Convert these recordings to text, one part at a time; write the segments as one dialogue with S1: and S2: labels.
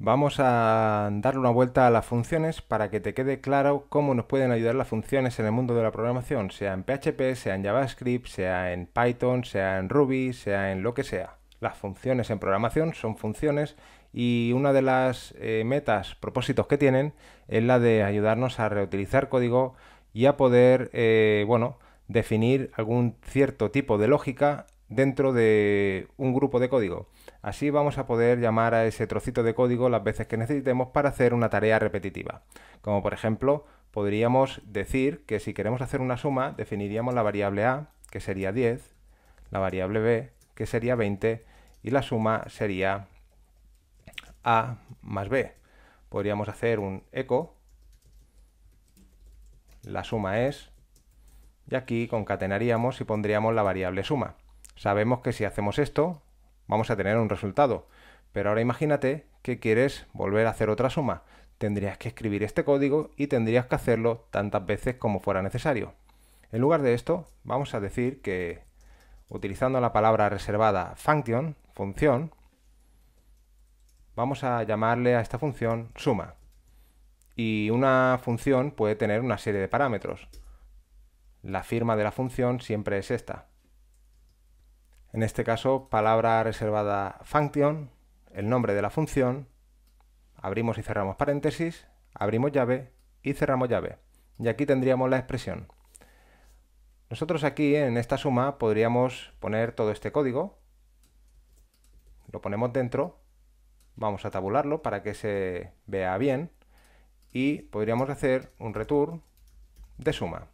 S1: Vamos a darle una vuelta a las funciones para que te quede claro cómo nos pueden ayudar las funciones en el mundo de la programación, sea en PHP, sea en JavaScript, sea en Python, sea en Ruby, sea en lo que sea. Las funciones en programación son funciones y una de las eh, metas, propósitos que tienen es la de ayudarnos a reutilizar código y a poder, eh, bueno, definir algún cierto tipo de lógica dentro de un grupo de código. Así vamos a poder llamar a ese trocito de código las veces que necesitemos para hacer una tarea repetitiva. Como por ejemplo, podríamos decir que si queremos hacer una suma, definiríamos la variable A, que sería 10, la variable B, que sería 20, y la suma sería A más B. Podríamos hacer un eco, la suma es, y aquí concatenaríamos y pondríamos la variable suma. Sabemos que si hacemos esto, vamos a tener un resultado. Pero ahora imagínate que quieres volver a hacer otra suma. Tendrías que escribir este código y tendrías que hacerlo tantas veces como fuera necesario. En lugar de esto, vamos a decir que utilizando la palabra reservada function, función, vamos a llamarle a esta función suma. Y una función puede tener una serie de parámetros. La firma de la función siempre es esta. En este caso, palabra reservada function, el nombre de la función, abrimos y cerramos paréntesis, abrimos llave y cerramos llave. Y aquí tendríamos la expresión. Nosotros aquí en esta suma podríamos poner todo este código, lo ponemos dentro, vamos a tabularlo para que se vea bien y podríamos hacer un return de suma.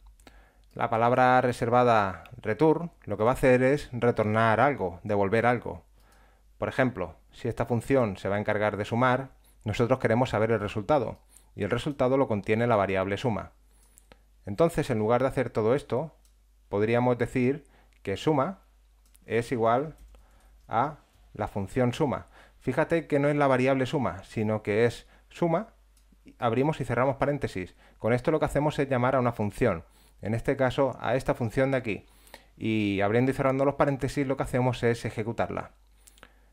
S1: La palabra reservada return lo que va a hacer es retornar algo, devolver algo. Por ejemplo, si esta función se va a encargar de sumar, nosotros queremos saber el resultado, y el resultado lo contiene la variable suma. Entonces, en lugar de hacer todo esto, podríamos decir que suma es igual a la función suma. Fíjate que no es la variable suma, sino que es suma, abrimos y cerramos paréntesis. Con esto lo que hacemos es llamar a una función en este caso a esta función de aquí. Y abriendo y cerrando los paréntesis lo que hacemos es ejecutarla.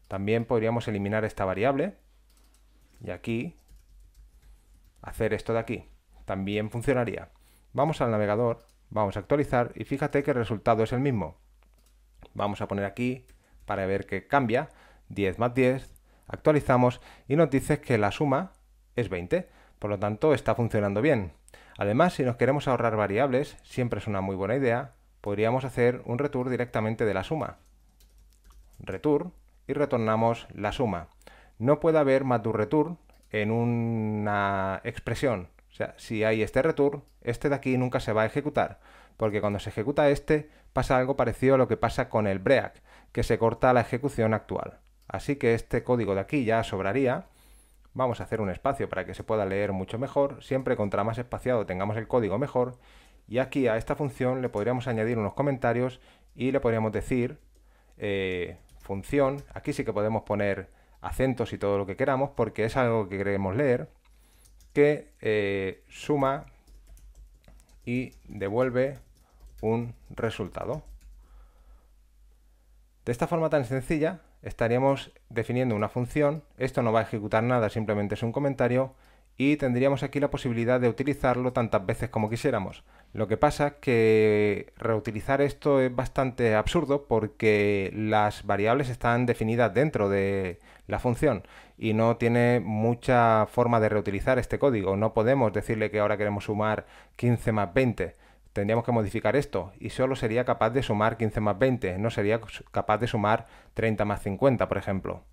S1: También podríamos eliminar esta variable y aquí hacer esto de aquí. También funcionaría. Vamos al navegador, vamos a actualizar y fíjate que el resultado es el mismo. Vamos a poner aquí para ver que cambia. 10 más 10, actualizamos y nos dice que la suma es 20. Por lo tanto, está funcionando bien. Además, si nos queremos ahorrar variables, siempre es una muy buena idea, podríamos hacer un return directamente de la suma. Return y retornamos la suma. No puede haber más return en una expresión. O sea, si hay este return, este de aquí nunca se va a ejecutar, porque cuando se ejecuta este pasa algo parecido a lo que pasa con el break, que se corta la ejecución actual. Así que este código de aquí ya sobraría Vamos a hacer un espacio para que se pueda leer mucho mejor, siempre contra más espaciado tengamos el código mejor, y aquí a esta función le podríamos añadir unos comentarios y le podríamos decir eh, función, aquí sí que podemos poner acentos y todo lo que queramos porque es algo que queremos leer, que eh, suma y devuelve un resultado. De esta forma tan sencilla estaríamos definiendo una función, esto no va a ejecutar nada, simplemente es un comentario, y tendríamos aquí la posibilidad de utilizarlo tantas veces como quisiéramos. Lo que pasa es que reutilizar esto es bastante absurdo porque las variables están definidas dentro de la función y no tiene mucha forma de reutilizar este código. No podemos decirle que ahora queremos sumar 15 más 20 tendríamos que modificar esto y solo sería capaz de sumar 15 más 20, no sería capaz de sumar 30 más 50, por ejemplo.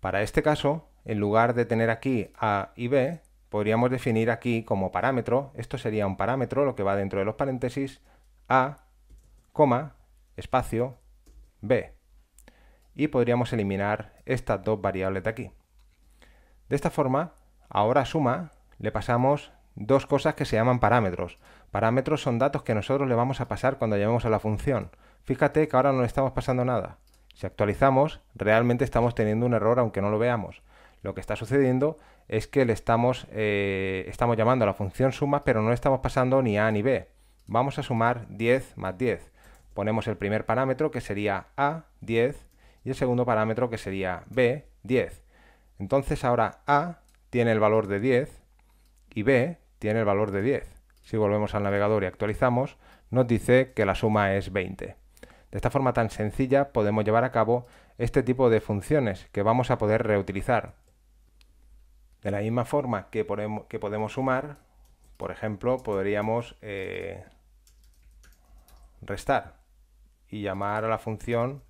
S1: Para este caso, en lugar de tener aquí A y B, podríamos definir aquí como parámetro, esto sería un parámetro, lo que va dentro de los paréntesis, A, coma, espacio, B. Y podríamos eliminar estas dos variables de aquí. De esta forma, ahora suma le pasamos dos cosas que se llaman parámetros. Parámetros son datos que nosotros le vamos a pasar cuando llamemos a la función. Fíjate que ahora no le estamos pasando nada. Si actualizamos, realmente estamos teniendo un error aunque no lo veamos. Lo que está sucediendo es que le estamos, eh, estamos llamando a la función suma, pero no le estamos pasando ni A ni B. Vamos a sumar 10 más 10. Ponemos el primer parámetro que sería A, 10, y el segundo parámetro que sería B, 10. Entonces ahora A tiene el valor de 10 y B tiene el valor de 10. Si volvemos al navegador y actualizamos, nos dice que la suma es 20. De esta forma tan sencilla podemos llevar a cabo este tipo de funciones que vamos a poder reutilizar. De la misma forma que, podemos sumar, por ejemplo, podríamos eh, restar y llamar a la función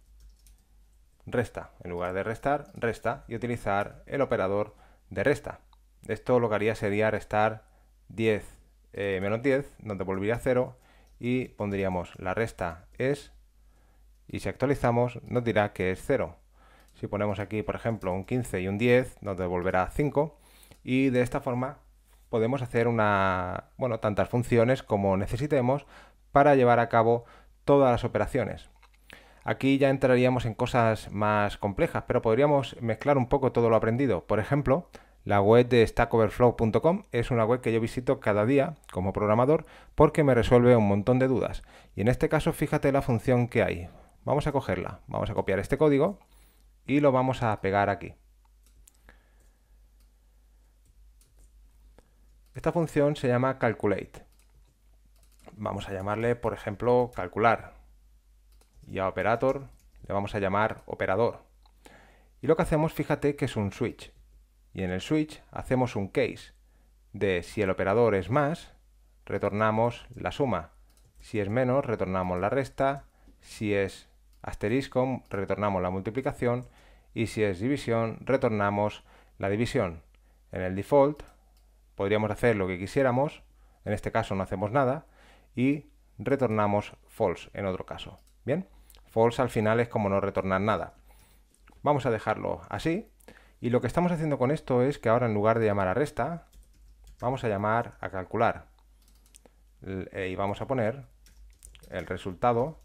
S1: resta. En lugar de restar, resta y utilizar el operador de resta. Esto lo que haría sería restar 10 eh, menos 10 nos devolvería 0 y pondríamos la resta es y si actualizamos nos dirá que es 0. Si ponemos aquí, por ejemplo, un 15 y un 10 nos devolverá 5 y de esta forma podemos hacer una, bueno, tantas funciones como necesitemos para llevar a cabo todas las operaciones. Aquí ya entraríamos en cosas más complejas, pero podríamos mezclar un poco todo lo aprendido. Por ejemplo, la web de stackoverflow.com es una web que yo visito cada día como programador porque me resuelve un montón de dudas. Y en este caso, fíjate la función que hay. Vamos a cogerla, vamos a copiar este código y lo vamos a pegar aquí. Esta función se llama calculate. Vamos a llamarle, por ejemplo, calcular. Y a operator le vamos a llamar operador. Y lo que hacemos, fíjate que es un switch y en el switch hacemos un case de si el operador es más, retornamos la suma, si es menos, retornamos la resta, si es asterisco, retornamos la multiplicación y si es división, retornamos la división. En el default podríamos hacer lo que quisiéramos, en este caso no hacemos nada, y retornamos false en otro caso. Bien, false al final es como no retornar nada. Vamos a dejarlo así y lo que estamos haciendo con esto es que ahora en lugar de llamar a resta, vamos a llamar a calcular. Eh, y vamos a poner el resultado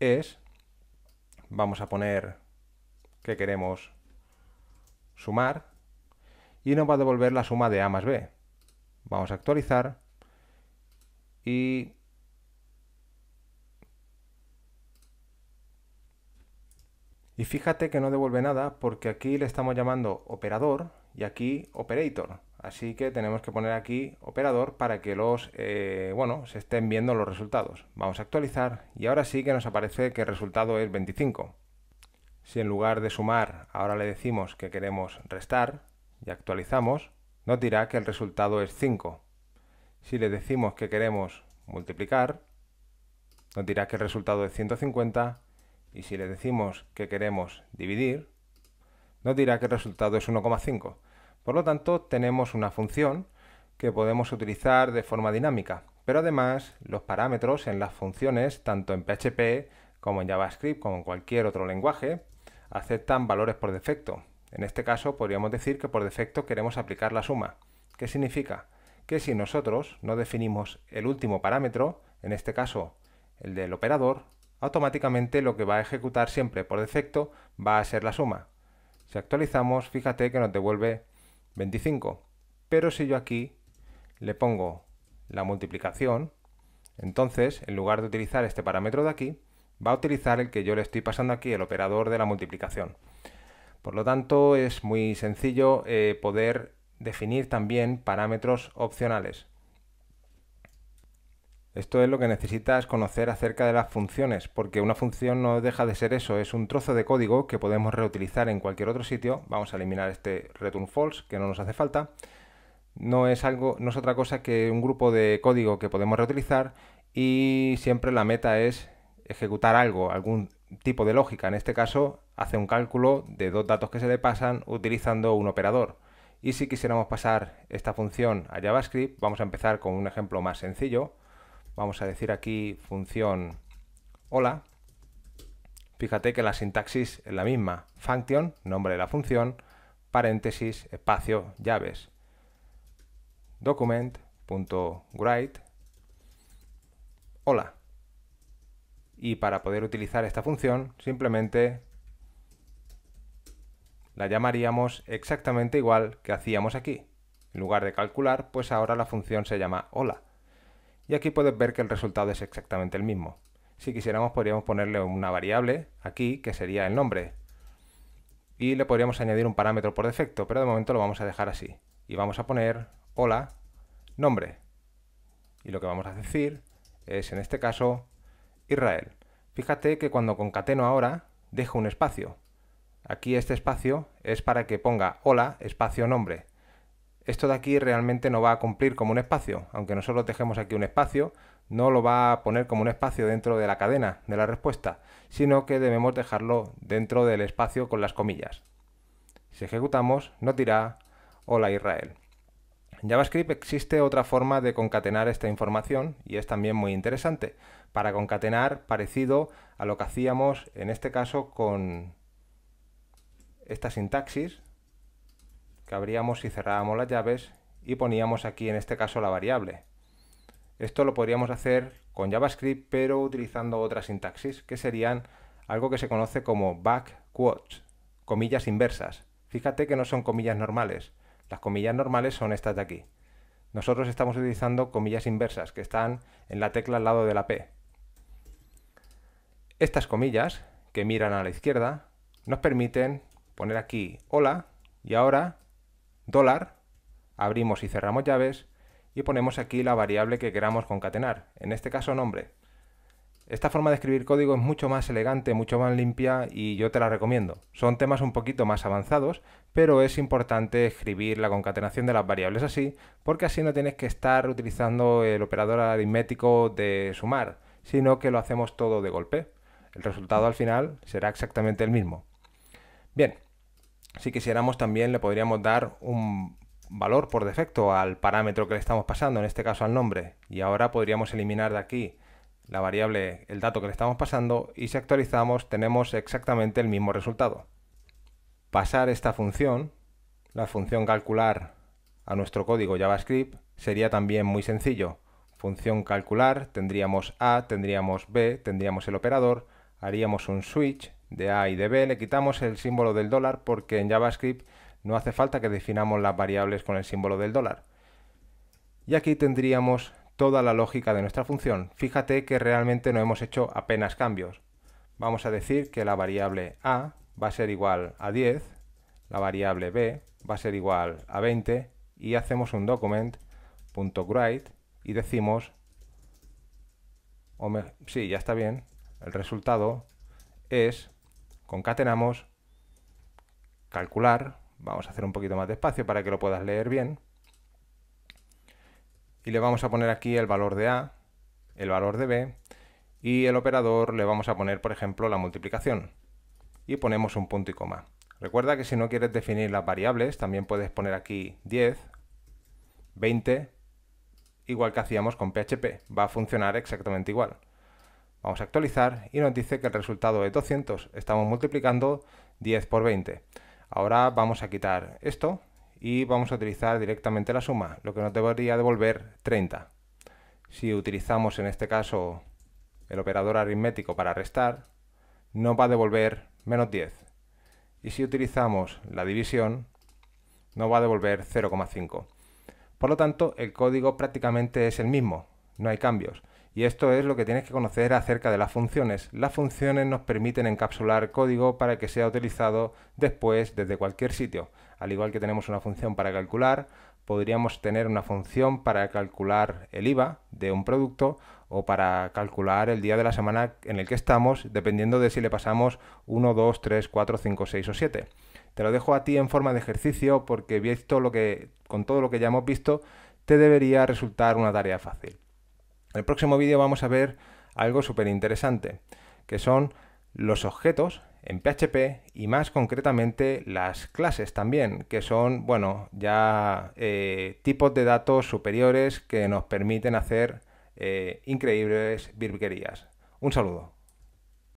S1: es, vamos a poner que queremos sumar y nos va a devolver la suma de A más B. Vamos a actualizar y Y fíjate que no devuelve nada porque aquí le estamos llamando operador y aquí operator. Así que tenemos que poner aquí operador para que los, eh, bueno, se estén viendo los resultados. Vamos a actualizar y ahora sí que nos aparece que el resultado es 25. Si en lugar de sumar ahora le decimos que queremos restar y actualizamos, nos dirá que el resultado es 5. Si le decimos que queremos multiplicar, nos dirá que el resultado es 150 y si le decimos que queremos dividir, nos dirá que el resultado es 1,5. Por lo tanto, tenemos una función que podemos utilizar de forma dinámica, pero además los parámetros en las funciones, tanto en PHP como en JavaScript, como en cualquier otro lenguaje, aceptan valores por defecto. En este caso podríamos decir que por defecto queremos aplicar la suma. ¿Qué significa? Que si nosotros no definimos el último parámetro, en este caso el del operador, automáticamente lo que va a ejecutar siempre por defecto va a ser la suma. Si actualizamos, fíjate que nos devuelve 25. Pero si yo aquí le pongo la multiplicación, entonces en lugar de utilizar este parámetro de aquí, va a utilizar el que yo le estoy pasando aquí, el operador de la multiplicación. Por lo tanto, es muy sencillo eh, poder definir también parámetros opcionales. Esto es lo que necesitas conocer acerca de las funciones, porque una función no deja de ser eso, es un trozo de código que podemos reutilizar en cualquier otro sitio. Vamos a eliminar este return false que no nos hace falta. No es algo, no es otra cosa que un grupo de código que podemos reutilizar y siempre la meta es ejecutar algo, algún tipo de lógica. En este caso, hace un cálculo de dos datos que se le pasan utilizando un operador. Y si quisiéramos pasar esta función a JavaScript, vamos a empezar con un ejemplo más sencillo Vamos a decir aquí función hola. Fíjate que la sintaxis es la misma. Function, nombre de la función, paréntesis, espacio, llaves. Document.write hola. Y para poder utilizar esta función, simplemente la llamaríamos exactamente igual que hacíamos aquí. En lugar de calcular, pues ahora la función se llama hola. Y aquí puedes ver que el resultado es exactamente el mismo. Si quisiéramos podríamos ponerle una variable aquí que sería el nombre. Y le podríamos añadir un parámetro por defecto, pero de momento lo vamos a dejar así. Y vamos a poner hola nombre. Y lo que vamos a decir es en este caso Israel. Fíjate que cuando concateno ahora dejo un espacio. Aquí este espacio es para que ponga hola espacio nombre esto de aquí realmente no va a cumplir como un espacio. Aunque nosotros dejemos aquí un espacio, no lo va a poner como un espacio dentro de la cadena de la respuesta, sino que debemos dejarlo dentro del espacio con las comillas. Si ejecutamos, nos dirá hola Israel. En JavaScript existe otra forma de concatenar esta información y es también muy interesante para concatenar parecido a lo que hacíamos en este caso con esta sintaxis que abríamos y cerrábamos las llaves y poníamos aquí en este caso la variable. Esto lo podríamos hacer con JavaScript pero utilizando otra sintaxis que serían algo que se conoce como back quotes, comillas inversas. Fíjate que no son comillas normales, las comillas normales son estas de aquí. Nosotros estamos utilizando comillas inversas que están en la tecla al lado de la P. Estas comillas que miran a la izquierda nos permiten poner aquí hola y ahora dólar, abrimos y cerramos llaves y ponemos aquí la variable que queramos concatenar, en este caso nombre. Esta forma de escribir código es mucho más elegante, mucho más limpia y yo te la recomiendo. Son temas un poquito más avanzados, pero es importante escribir la concatenación de las variables así, porque así no tienes que estar utilizando el operador aritmético de sumar, sino que lo hacemos todo de golpe. El resultado al final será exactamente el mismo. Bien, si quisiéramos también le podríamos dar un valor por defecto al parámetro que le estamos pasando, en este caso al nombre. Y ahora podríamos eliminar de aquí la variable, el dato que le estamos pasando y si actualizamos tenemos exactamente el mismo resultado. Pasar esta función, la función calcular a nuestro código JavaScript sería también muy sencillo. Función calcular, tendríamos A, tendríamos B, tendríamos el operador, haríamos un switch de A y de B, le quitamos el símbolo del dólar porque en JavaScript no hace falta que definamos las variables con el símbolo del dólar. Y aquí tendríamos toda la lógica de nuestra función. Fíjate que realmente no hemos hecho apenas cambios. Vamos a decir que la variable A va a ser igual a 10, la variable B va a ser igual a 20 y hacemos un document.write y decimos, sí, ya está bien, el resultado es concatenamos, calcular, vamos a hacer un poquito más de espacio para que lo puedas leer bien, y le vamos a poner aquí el valor de A, el valor de B, y el operador le vamos a poner, por ejemplo, la multiplicación, y ponemos un punto y coma. Recuerda que si no quieres definir las variables, también puedes poner aquí 10, 20, igual que hacíamos con PHP, va a funcionar exactamente igual. Vamos a actualizar y nos dice que el resultado es 200. Estamos multiplicando 10 por 20. Ahora vamos a quitar esto y vamos a utilizar directamente la suma, lo que nos debería devolver 30. Si utilizamos en este caso el operador aritmético para restar, nos va a devolver menos 10. Y si utilizamos la división, nos va a devolver 0,5. Por lo tanto, el código prácticamente es el mismo, no hay cambios. Y esto es lo que tienes que conocer acerca de las funciones. Las funciones nos permiten encapsular código para que sea utilizado después desde cualquier sitio. Al igual que tenemos una función para calcular, podríamos tener una función para calcular el IVA de un producto o para calcular el día de la semana en el que estamos, dependiendo de si le pasamos 1, 2, 3, 4, 5, 6 o 7. Te lo dejo a ti en forma de ejercicio porque con todo lo que ya hemos visto, te debería resultar una tarea fácil. En el próximo vídeo vamos a ver algo súper interesante, que son los objetos en PHP y más concretamente las clases también, que son, bueno, ya eh, tipos de datos superiores que nos permiten hacer eh, increíbles virguerías. Un saludo.